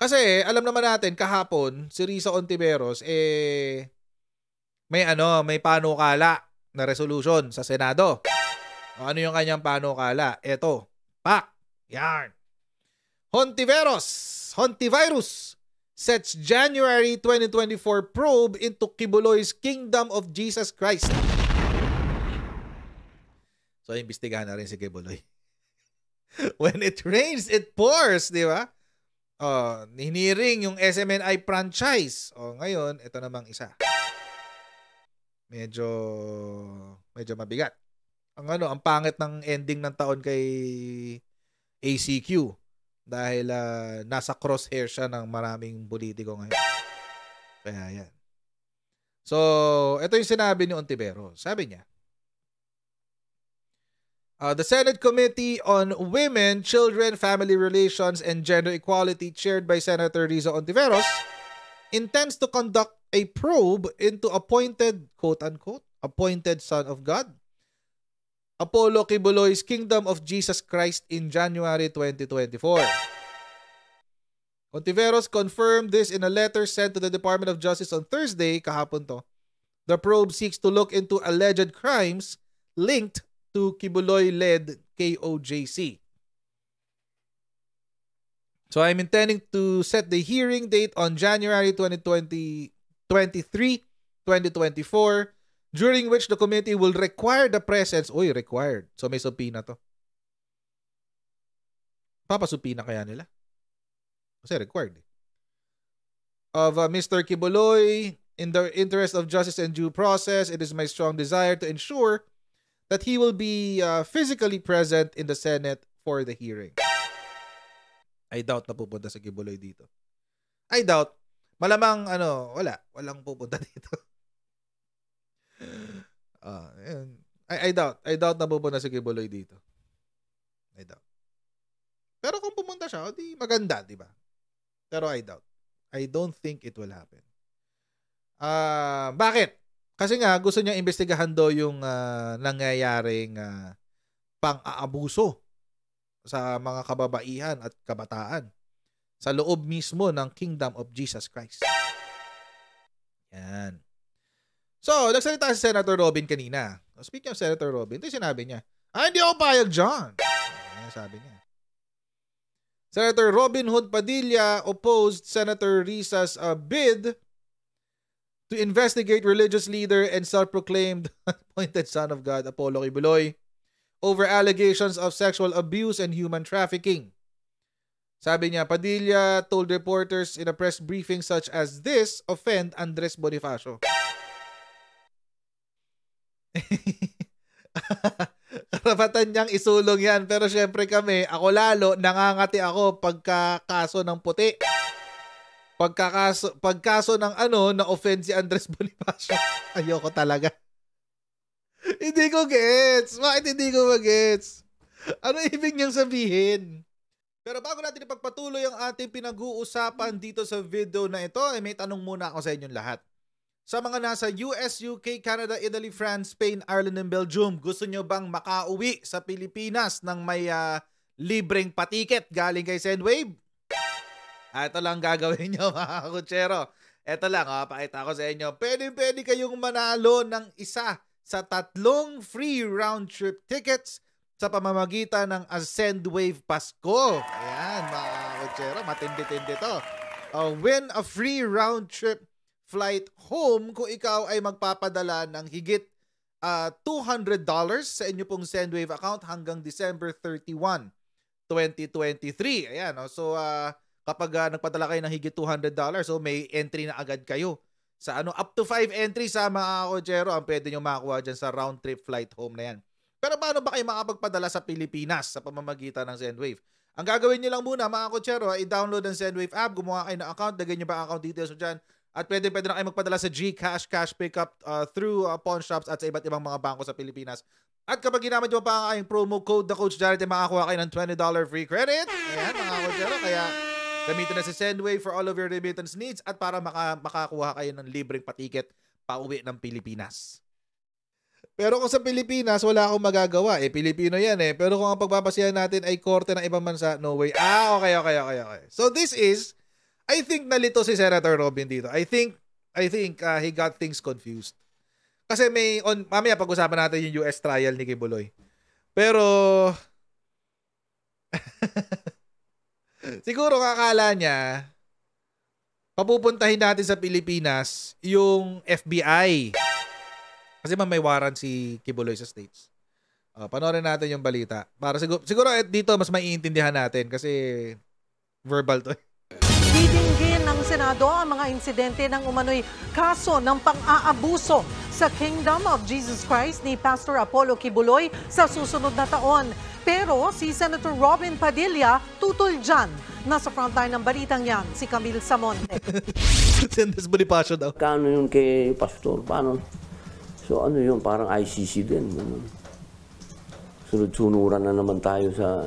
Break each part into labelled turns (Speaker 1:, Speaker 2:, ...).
Speaker 1: Kasi alam naman natin kahapon si Risa Ontiveros eh may ano, may panukala na resolution sa Senado. O, ano yung kanyang panukala? Eto. Pak. Yan. Hontiveros. Hontivirus sets January 2024 probe into Kibuloy's Kingdom of Jesus Christ. So, imbestigahan na rin si Kibuloy. When it rains, it pours, di ba? Uh, oh, hiniring yung SMNI franchise. O oh, ngayon, ito namang isa. Medyo medyo mabigat. Ang ano, ang pangit ng ending ng taon kay ACQ dahil uh, nasa crosshair siya ng maraming politiko ngayon. Kaya yan. So, ito yung sinabi ni Ontivero. Sabi niya, Uh, the Senate Committee on Women, Children, Family Relations, and Gender Equality, chaired by Senator Rizzo Ontiveros, intends to conduct a probe into appointed, quote unquote, appointed Son of God, Apollo Kibuloy's Kingdom of Jesus Christ in January 2024. Ontiveros confirmed this in a letter sent to the Department of Justice on Thursday, kahapon to. The probe seeks to look into alleged crimes linked to Kibuloy-led KOJC. So I'm intending to set the hearing date on January 2023 2024, during which the committee will require the presence. Uy, required. So may supina to. Papasupina kaya nila? Kasi required eh. Of uh, Mr. Kibuloy, in the interest of justice and due process, it is my strong desire to ensure that he will be uh, physically present in the Senate for the hearing. I doubt na pupunta sa Gibuloy dito. I doubt. Malamang ano, wala, walang pupunta dito. Uh, I, I doubt. I doubt na pupunta si Kibuloy dito. I doubt. Pero kung pumunta siya, oh, di maganda, di ba? Pero I doubt. I don't think it will happen. Uh, bakit? Kasi nga, gusto niya imbestigahan do yung uh, nangyayaring uh, pang-aabuso sa mga kababaihan at kabataan sa loob mismo ng Kingdom of Jesus Christ. Yan. So, nagsalita si Senator Robin kanina. Speaking of Senator Robin, ito sinabi niya, Ah, hindi ako payag dyan. Ayan, sabi niya. Senator Robin Hood Padilla opposed Senator Risa's uh, ah, bid to investigate religious leader and self-proclaimed appointed son of God, Apollo Kibuloy, over allegations of sexual abuse and human trafficking. Sabi niya, Padilla told reporters in a press briefing such as this offend Andres Bonifacio. Karapatan niyang isulong yan. Pero syempre kami, ako lalo, nangangati ako pagka kaso ng puti pagkakaso, pagkaso ng ano, na offense si Andres Bonifacio. Ayoko talaga. hindi ko gets. Bakit hindi ko magets? Ano ibig niyang sabihin? Pero bago natin ipagpatuloy ang ating pinag-uusapan dito sa video na ito, eh, may tanong muna ako sa inyong lahat. Sa mga nasa US, UK, Canada, Italy, France, Spain, Ireland, and Belgium, gusto nyo bang makauwi sa Pilipinas ng may uh, libreng patiket galing kay Sendwave? Ah, ito lang gagawin nyo mga kutsero. Ito lang, ah, pakita ko sa inyo. Pwede, pwede kayong manalo ng isa sa tatlong free round-trip tickets sa pamamagitan ng Ascend Wave Pasko. Ayan, mga kutsero, matindi-tindi to. Uh, win a free round-trip flight home kung ikaw ay magpapadala ng higit uh, ah, $200 sa inyo pong Sendwave account hanggang December 31, 2023. Ayan, no? Oh, so uh, kapag uh, nagpadala kayo ng higit $200, so may entry na agad kayo. Sa ano, up to 5 entries sa ah, mga kodyero ang pwede nyo makuha dyan sa round trip flight home na yan. Pero paano ba kayo makapagpadala sa Pilipinas sa pamamagitan ng Sendwave? Ang gagawin nyo lang muna mga kodyero, ah, i-download ang Sendwave app, gumawa kayo ng account, lagyan nyo ba account details dyan, at pwede pwede na kayo magpadala sa GCash, cash pickup uh, through uh, pawn shops at sa iba't ibang mga bangko sa Pilipinas. At kapag ginamit mo pa ang aking promo code na Coach Jared, eh, makakakuha kayo ng $20 free credit.
Speaker 2: Ayan, mga Coach
Speaker 1: Jared. Kaya Gamitin na si Sendway for all of your remittance needs at para maka, makakuha kayo ng libreng patiket pauwi ng Pilipinas. Pero kung sa Pilipinas, wala akong magagawa. Eh, Pilipino yan eh. Pero kung ang pagpapasiyahan natin ay korte ng ibang bansa, no way. Ah, okay, okay, okay, okay. So this is, I think nalito si Senator Robin dito. I think, I think uh, he got things confused. Kasi may, on, mamaya pag-usapan natin yung US trial ni Kibuloy. Pero, Siguro kakala niya, papupuntahin natin sa Pilipinas yung FBI. Kasi man may warrant si Kibuloy sa States. Uh, panoorin natin yung balita. Para siguro, siguro eh, dito mas maiintindihan natin kasi verbal to.
Speaker 2: Didinggin ng Senado ang mga insidente ng umano'y kaso ng pang-aabuso sa Kingdom of Jesus Christ ni Pastor Apollo Kibuloy sa susunod na taon. Pero si Senator Robin Padilla tutol dyan. Nasa frontline ng balitang yan, si Camille Samonte.
Speaker 3: Sentence Pasha daw. Kano yung kay Pastor? Paano? So ano yun? Parang ICC din. Ano? Sunod-sunuran na naman tayo sa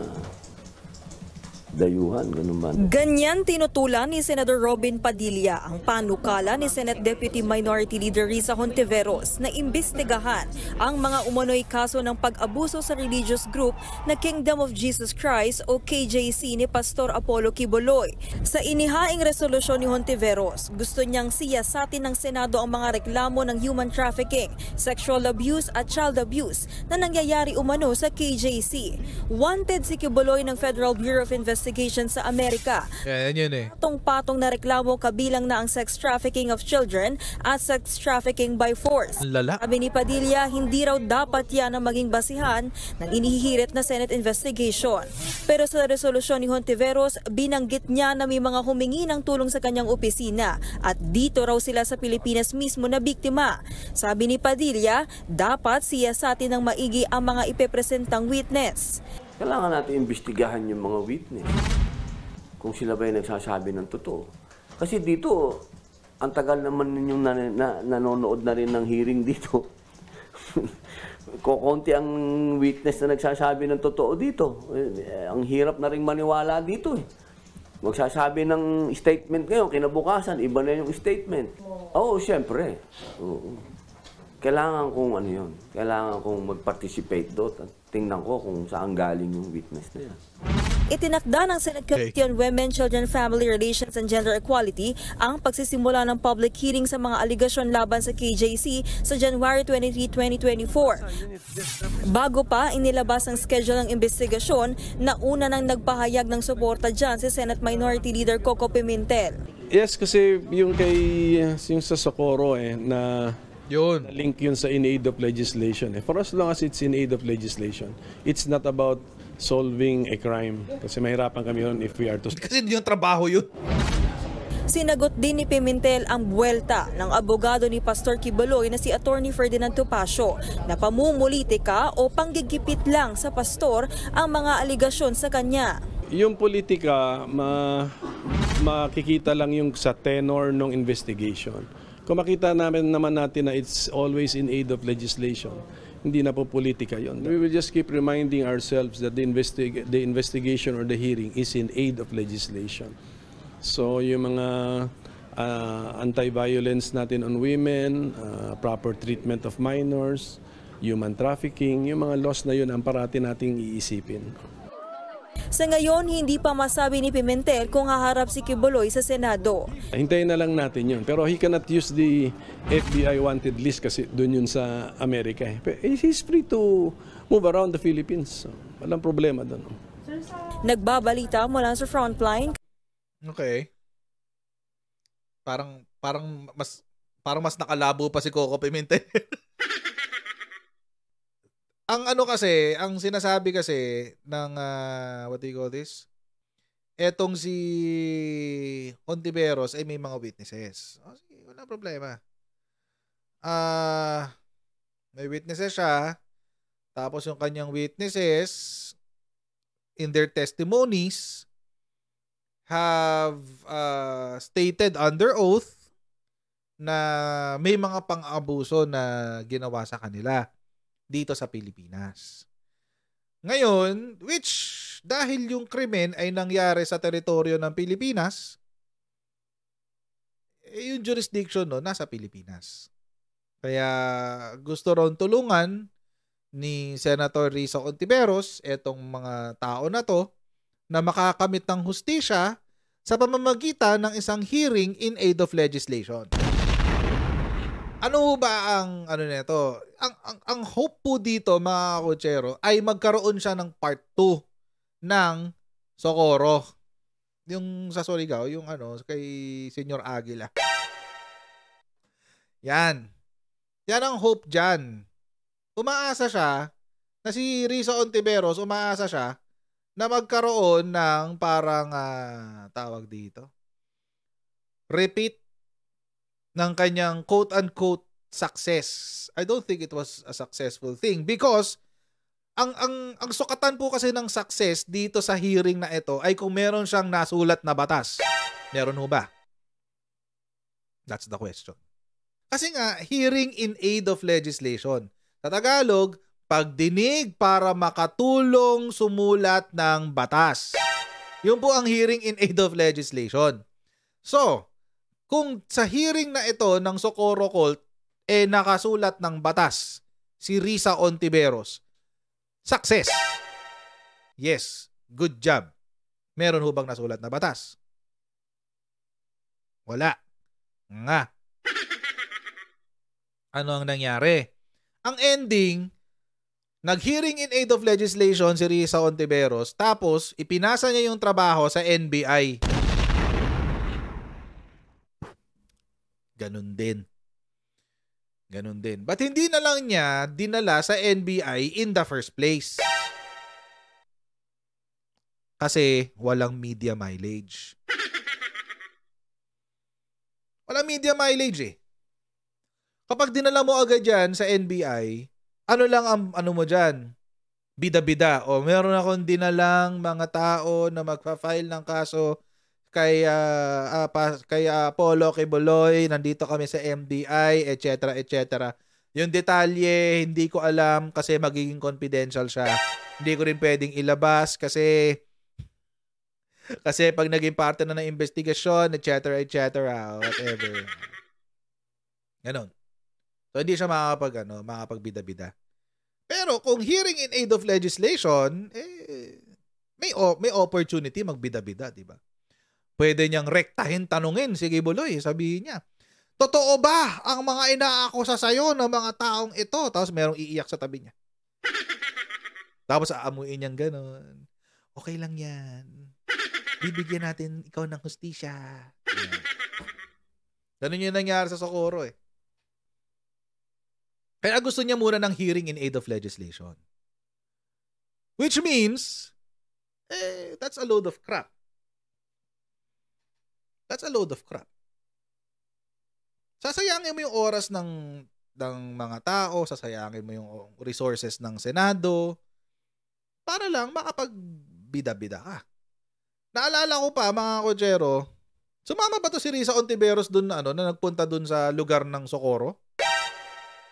Speaker 3: dayuhan, ganun ba?
Speaker 2: Ganyan tinutulan ni Senator Robin Padilla ang panukala ni Senate Deputy Minority Leader Risa Hontiveros na imbestigahan ang mga umano'y kaso ng pag-abuso sa religious group na Kingdom of Jesus Christ o KJC ni Pastor Apollo Kiboloy. Sa inihaing resolusyon ni Hontiveros, gusto niyang siyasatin ng Senado ang mga reklamo ng human trafficking, sexual abuse at child abuse na nangyayari umano sa KJC. Wanted si Kiboloy ng Federal Bureau of Investigation investigation sa Amerika.
Speaker 1: Yeah, yun eh.
Speaker 2: Patong-patong na reklamo kabilang na ang sex trafficking of children at sex trafficking by force. Lala. Sabi ni Padilla, hindi raw dapat yan ang maging basihan ng inihihirit na Senate investigation. Pero sa resolusyon ni Hontiveros, binanggit niya na may mga humingi ng tulong sa kanyang opisina at dito raw sila sa Pilipinas mismo na biktima. Sabi ni Padilla, dapat siyasatin ng maigi ang mga ipepresentang witness kailangan
Speaker 3: natin imbestigahan yung mga witness kung sila ba yung nagsasabi ng totoo. Kasi dito, ang tagal naman ninyong na, na, nanonood na rin ng hearing dito. Kokonti ang witness na nagsasabi ng totoo dito. Eh, ang hirap na rin maniwala dito eh. Magsasabi ng statement ngayon, kinabukasan, iba na yung statement. Oo, oh, siyempre. Oo kailangan kong ano yun, kailangan kong mag-participate doon at tingnan ko kung saan galing yung witness na yan.
Speaker 2: Itinakda ng Senate Committee on Women, Children, Family Relations and Gender Equality ang pagsisimula ng public hearing sa mga aligasyon laban sa KJC sa January 23, 2024. Bago pa inilabas ang schedule ng investigasyon na una nang nagpahayag ng suporta dyan si Senate Minority Leader Coco Pimentel.
Speaker 3: Yes, kasi yung kay yung sa Socorro eh, na yun. Link yun sa in aid of legislation. Eh. For as long as it's in aid of legislation, it's not about solving a crime. Kasi mahirapan kami yun if we are to... Kasi yung trabaho yun.
Speaker 2: Sinagot din ni Pimentel ang buwelta ng abogado ni Pastor Kibaloy na si Attorney Ferdinand Topacio na pamumulitika o panggigipit lang sa pastor ang mga aligasyon sa kanya.
Speaker 3: Yung politika, ma makikita lang yung sa tenor ng investigation. Kung makita namin naman natin na it's always in aid of legislation, hindi na po politika yon. We will just keep reminding ourselves that the, investig the investigation or the hearing is in aid of legislation. So yung mga uh, anti-violence natin on women, uh, proper treatment of minors, human trafficking, yung mga laws na yun ang parati nating iisipin.
Speaker 2: Sa ngayon, hindi pa masabi ni Pimentel kung haharap si Kibuloy sa Senado.
Speaker 3: Hintayin na lang natin yun. Pero he cannot use the FBI wanted list kasi doon yun sa Amerika. Eh,
Speaker 2: eh, he's free to move
Speaker 3: around the Philippines.
Speaker 1: Walang problema doon.
Speaker 2: Nagbabalita mula sa frontline. Okay.
Speaker 1: Parang parang mas parang mas nakalabo pa si Coco Pimentel. Ang ano kasi, ang sinasabi kasi ng uh, what do you call this? Etong si Ontiveros ay may mga witnesses. Oh, sige, wala problema. Ah, uh, may witnesses siya. Tapos yung kanyang witnesses in their testimonies have uh, stated under oath na may mga pang-abuso na ginawa sa kanila dito sa Pilipinas. Ngayon, which dahil yung krimen ay nangyari sa teritoryo ng Pilipinas, eh, yung jurisdiction no, nasa Pilipinas. Kaya gusto ron tulungan ni Senator Risa Ontiveros etong mga tao na to na makakamit ng hustisya sa pamamagitan ng isang hearing in aid of legislation. Ano ba ang ano nito? Ang ang ang hope po dito mga kutsero ay magkaroon siya ng part 2 ng Socorro. Yung sa Surigao, yung ano kay Senyor Aguila. Yan. Yan ang hope diyan. Umaasa siya na si Risa Ontiveros, umaasa siya na magkaroon ng parang uh, tawag dito. Repeat ng kanyang quote-unquote success. I don't think it was a successful thing because ang ang ang sukatan po kasi ng success dito sa hearing na ito ay kung meron siyang nasulat na batas. Meron ho ba? That's the question. Kasi nga hearing in aid of legislation. Sa Tagalog, pagdinig para makatulong sumulat ng batas. Yun po ang hearing in aid of legislation. So, kung sa hearing na ito ng Socorro Court, eh nakasulat ng batas si Risa Ontiveros. Success! Yes, good job. Meron hubang nasulat na batas? Wala. Nga. Ano ang nangyari? Ang ending, nag-hearing in aid of legislation si Risa Ontiveros tapos ipinasa niya yung trabaho sa NBI. Ganun din. Ganun din. But hindi na lang niya dinala sa NBI in the first place. Kasi walang media mileage. Walang media mileage eh. Kapag dinala mo agad yan sa NBI, ano lang ang ano mo dyan? Bida-bida. O meron akong dinalang mga tao na magpa-file ng kaso kay uh, uh, pa, kay Apollo, kay Boloy, nandito kami sa MDI, etc. etc. Yung detalye, hindi ko alam kasi magiging confidential siya. Hindi ko rin pwedeng ilabas kasi kasi pag naging parte na ng investigasyon, etc., etc., whatever. Ganon. So, hindi siya makakapag, ano, makapagbida-bida. Pero kung hearing in aid of legislation, eh, may, o- may opportunity magbida-bida, di ba? Pwede niyang rektahin tanungin si Gibuloy, sabihin niya. Totoo ba ang mga inaakusa sa'yo ng mga taong ito? Tapos merong iiyak sa tabi niya. Tapos aamuin niyang ganun. Okay lang yan. Bibigyan natin ikaw ng hustisya. Yeah. Ganun yung nangyari sa Socorro eh. Kaya gusto niya muna ng hearing in aid of legislation. Which means, eh, that's a load of crap. That's a load of crap. Sasayangin mo yung oras ng ng mga tao, sasayangin mo yung resources ng Senado para lang makapagbida-bida ka. Naalala ko pa mga kodyero, sumama ba to si Risa Ontiveros dun na ano na nagpunta dun sa lugar ng Socorro?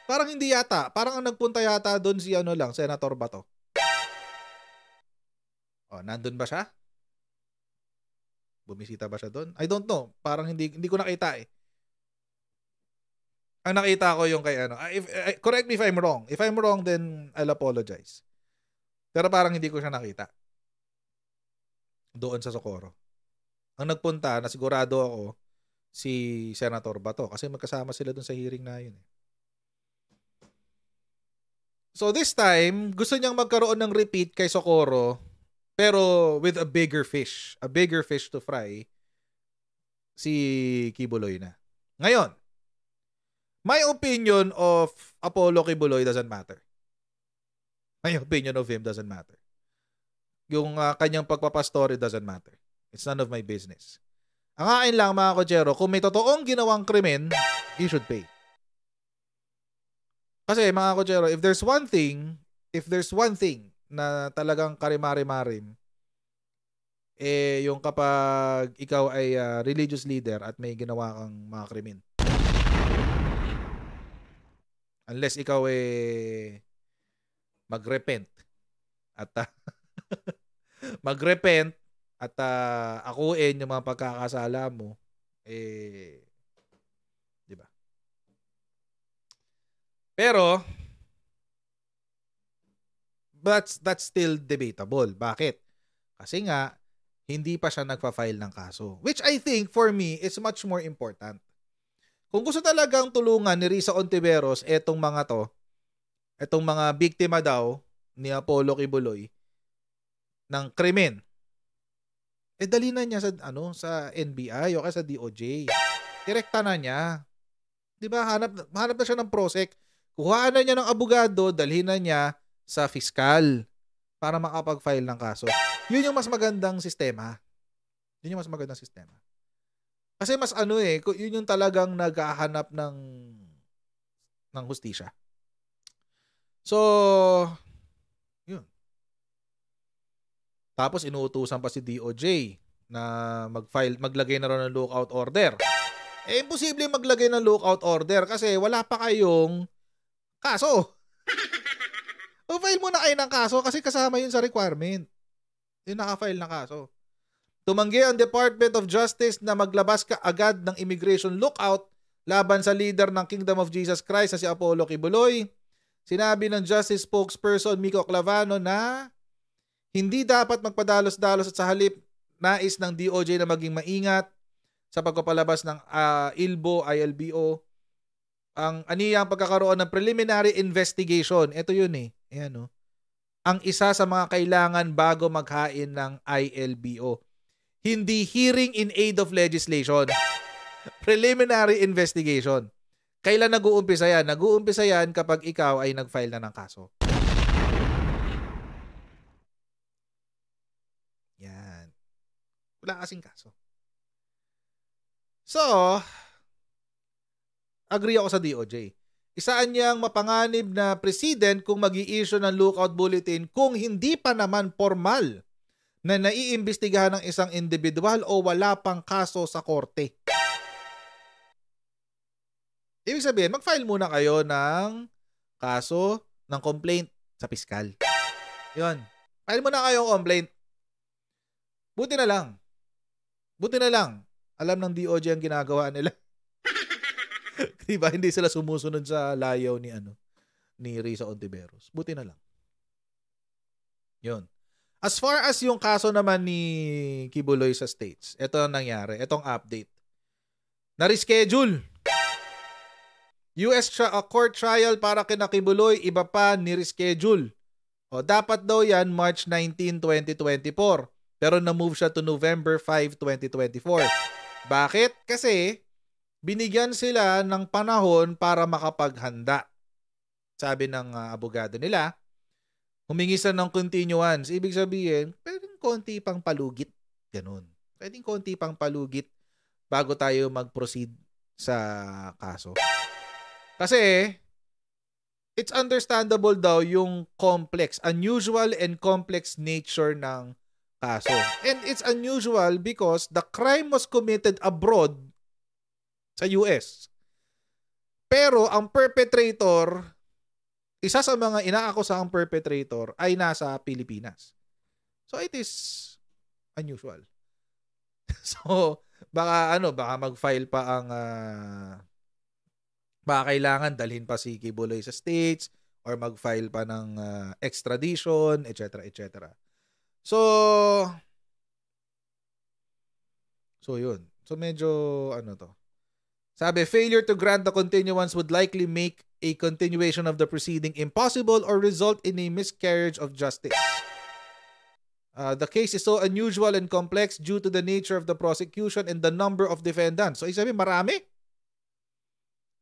Speaker 1: Parang hindi yata. Parang ang nagpunta yata doon si ano lang, Senator Bato. O, oh, nandun ba siya? Bumisita ba siya doon? I don't know. Parang hindi hindi ko nakita eh. Ang nakita ko yung kay ano. Ah, if, eh, eh, correct me if I'm wrong. If I'm wrong, then I'll apologize. Pero parang hindi ko siya nakita. Doon sa Socorro. Ang nagpunta, na sigurado ako, si Senator Bato. Kasi magkasama sila doon sa hearing na yun eh. So this time, gusto niyang magkaroon ng repeat kay Socorro pero with a bigger fish, a bigger fish to fry, si Kibuloy na. Ngayon, my opinion of Apollo Kibuloy doesn't matter. My opinion of him doesn't matter. Yung uh, kanyang pagpapastory doesn't matter. It's none of my business. Ang akin lang mga kodyero, kung may totoong ginawang krimen, you should pay. Kasi mga kodyero, if there's one thing, if there's one thing na talagang karimari-marim eh yung kapag ikaw ay uh, religious leader at may ginawa kang mga krimen. Unless ikaw ay eh, magrepent at uh, magrepent at uh, akuin yung mga pagkakasala mo eh di ba? Pero that's that's still debatable. Bakit? Kasi nga hindi pa siya nagfa-file ng kaso. Which I think for me is much more important. Kung gusto talagang tulungan ni Risa Ontiveros etong mga to, etong mga biktima daw ni Apollo Kibuloy ng krimen. Eh dali na niya sa ano sa NBI o kaya sa DOJ. Direkta na niya. 'Di ba? Hanap hanap na siya ng prosek. Kuhaan na niya ng abogado, dalhin na niya sa fiskal para makapag-file ng kaso. Yun yung mas magandang sistema. Yun yung mas magandang sistema. Kasi mas ano eh, yun yung talagang naghahanap ng ng hustisya. So, yun. Tapos inuutusan pa si DOJ na mag-file, maglagay na raw ng lookout order. Eh, imposible maglagay ng lookout order kasi wala pa kayong kaso pag oh, mo na kayo ng kaso kasi kasama yun sa requirement. Yung nakafile na kaso. Tumanggi ang Department of Justice na maglabas ka agad ng immigration lookout laban sa leader ng Kingdom of Jesus Christ na si Apollo Kibuloy. Sinabi ng Justice spokesperson Miko Clavano na hindi dapat magpadalos-dalos at sa halip nais ng DOJ na maging maingat sa pagpapalabas ng uh, ILBO, ILBO. Ang aniyang pagkakaroon ng preliminary investigation. Ito yun eh Ayan, no? Ang isa sa mga kailangan bago maghain ng ILBO. Hindi hearing in aid of legislation. Preliminary investigation. Kailan nag-uumpisa yan? Nag-uumpisa yan kapag ikaw ay nag-file na ng kaso. Yan. Wala kasing kaso. So, agree ako sa DOJ isaan niyang mapanganib na president kung mag issue ng lookout bulletin kung hindi pa naman formal na naiimbestigahan ng isang individual o wala pang kaso sa korte. Ibig sabihin, mag-file muna kayo ng kaso ng complaint sa piskal. Yun. File muna kayo complaint. Buti na lang. Buti na lang. Alam ng DOJ ang ginagawa nila. 'Di ba? Hindi sila sumusunod sa layaw ni ano ni Risa Ontiveros. Buti na lang. 'Yon. As far as yung kaso naman ni Kibuloy sa States, ito ang nangyari, itong update. Na-reschedule. US tra- uh, court trial para kina Kibuloy, iba pa ni-reschedule. O dapat daw yan March 19, 2024. Pero na-move siya to November 5, 2024. Bakit? Kasi binigyan sila ng panahon para makapaghanda. Sabi ng uh, abogado nila, humingi sila ng continuance. Ibig sabihin, pwedeng konti pang palugit. Ganun. Pwedeng konti pang palugit bago tayo mag-proceed sa kaso. Kasi, it's understandable daw yung complex, unusual and complex nature ng kaso. And it's unusual because the crime was committed abroad sa US. Pero ang perpetrator, isa sa mga inaakusahang perpetrator ay nasa Pilipinas. So it is unusual. so baka ano, baka mag-file pa ang uh, baka kailangan dalhin pa si Kibuloy sa states or mag-file pa ng uh, extradition, etc., etc. So So yun. So medyo ano to. Sabi, failure to grant the continuance would likely make a continuation of the proceeding impossible or result in a miscarriage of justice. Uh, the case is so unusual and complex due to the nature of the prosecution and the number of defendants. So, isabi, marami.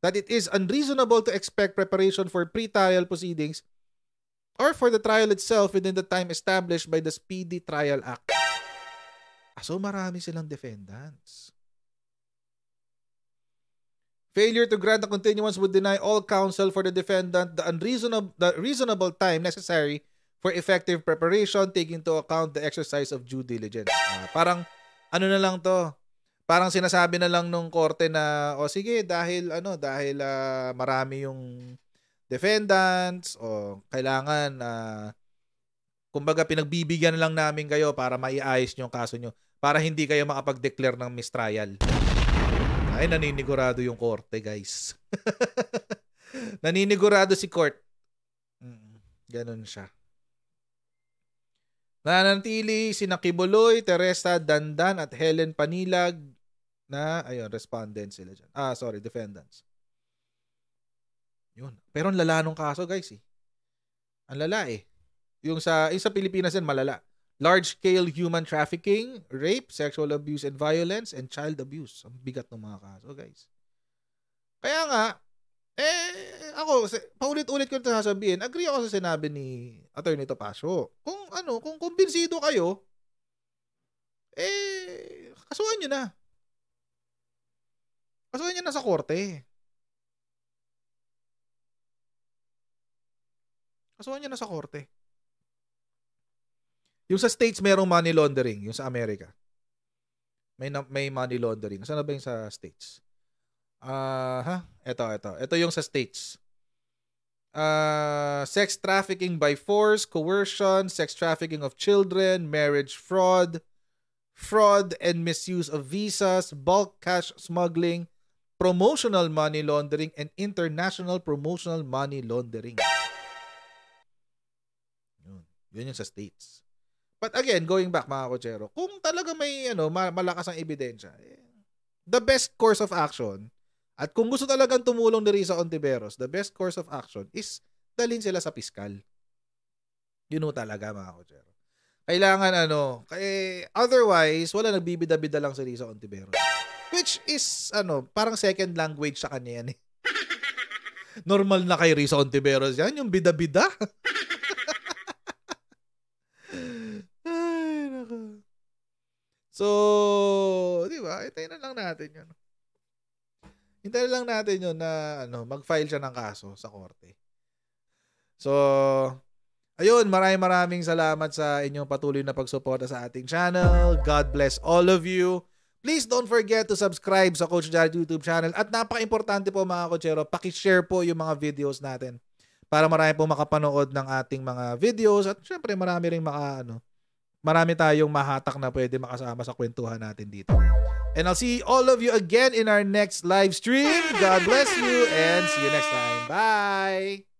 Speaker 1: That it is unreasonable to expect preparation for pre-trial proceedings or for the trial itself within the time established by the Speedy Trial Act. Ah, so, marami silang defendants. Failure to grant a continuance would deny all counsel for the defendant the unreasonable the reasonable time necessary for effective preparation taking into account the exercise of due diligence. Uh, parang ano na lang to? Parang sinasabi na lang nung korte na o oh, sige dahil ano dahil uh, marami yung defendants o kailangan uh, kumbaga pinagbibigyan lang namin kayo para maiayos yung kaso nyo para hindi kayo makapag-declare ng mistrial. Ay, naninigurado yung korte, guys. naninigurado si court. Mm, Ganon siya. Nananatili si Nakibuloy, Teresa Dandan at Helen Panilag na, ayun, respondents sila dyan. Ah, sorry, defendants. Yun. Pero ang lala nung kaso, guys, eh. Ang lala, eh. Yung sa, yung sa Pilipinas yan, malala large-scale human trafficking, rape, sexual abuse and violence, and child abuse. Ang bigat ng mga kaso, guys. Kaya nga, eh, ako, paulit-ulit ko ito sasabihin, agree ako sa sinabi ni Attorney Topacio. Kung ano, kung kumbinsido kayo, eh, kasuhan nyo na. Kasuhan nyo na sa korte. Kasuhan nyo na sa korte. Yung sa States, merong money laundering. Yung sa Amerika. May, may money laundering. Saan na ba yung sa States? Ah, uh, Ito, ito. Ito yung sa States. Uh, sex trafficking by force, coercion, sex trafficking of children, marriage fraud, fraud and misuse of visas, bulk cash smuggling, promotional money laundering and international promotional money laundering. Yun, yun yung sa states. But again, going back mga kutsero, kung talaga may ano, malakas ang ebidensya, eh, the best course of action, at kung gusto talagang tumulong ni Risa Ontiveros, the best course of action is dalhin sila sa piskal. Yun know, talaga mga kutsero. Kailangan ano, kay otherwise, wala nagbibida-bida lang si Risa Ontiveros. Which is, ano, parang second language sa kanya yan eh. Normal na kay Risa Ontiveros yan, yung bida-bida. So, di ba? Hintayin na lang natin yun. Hintayin na lang natin yun na ano, mag-file siya ng kaso sa korte. So, ayun, maraming maraming salamat sa inyong patuloy na pagsuporta sa ating channel. God bless all of you. Please don't forget to subscribe sa Coach Jared YouTube channel. At napaka-importante po mga kochero, pakishare po yung mga videos natin para marami po makapanood ng ating mga videos at syempre marami rin maka, ano, marami tayong mahatak na pwede makasama sa kwentuhan natin dito. And I'll see all of you again in our next live stream. God bless you and see you next time. Bye!